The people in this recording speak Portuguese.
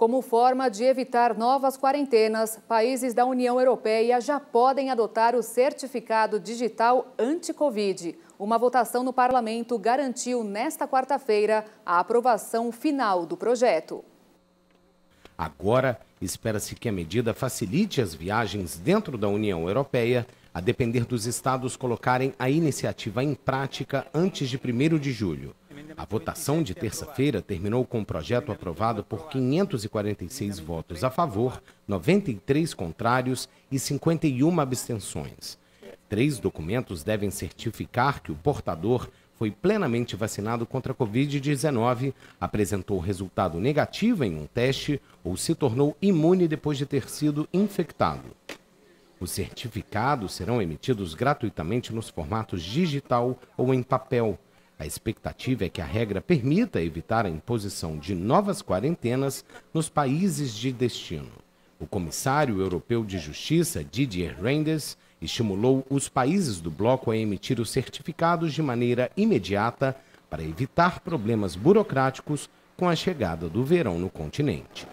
Como forma de evitar novas quarentenas, países da União Europeia já podem adotar o certificado digital anti-Covid. Uma votação no parlamento garantiu nesta quarta-feira a aprovação final do projeto. Agora, espera-se que a medida facilite as viagens dentro da União Europeia, a depender dos estados colocarem a iniciativa em prática antes de 1 de julho. A votação de terça-feira terminou com o um projeto aprovado por 546 votos a favor, 93 contrários e 51 abstenções. Três documentos devem certificar que o portador foi plenamente vacinado contra a Covid-19, apresentou resultado negativo em um teste ou se tornou imune depois de ter sido infectado. Os certificados serão emitidos gratuitamente nos formatos digital ou em papel a expectativa é que a regra permita evitar a imposição de novas quarentenas nos países de destino. O comissário europeu de justiça, Didier Reinders, estimulou os países do bloco a emitir os certificados de maneira imediata para evitar problemas burocráticos com a chegada do verão no continente.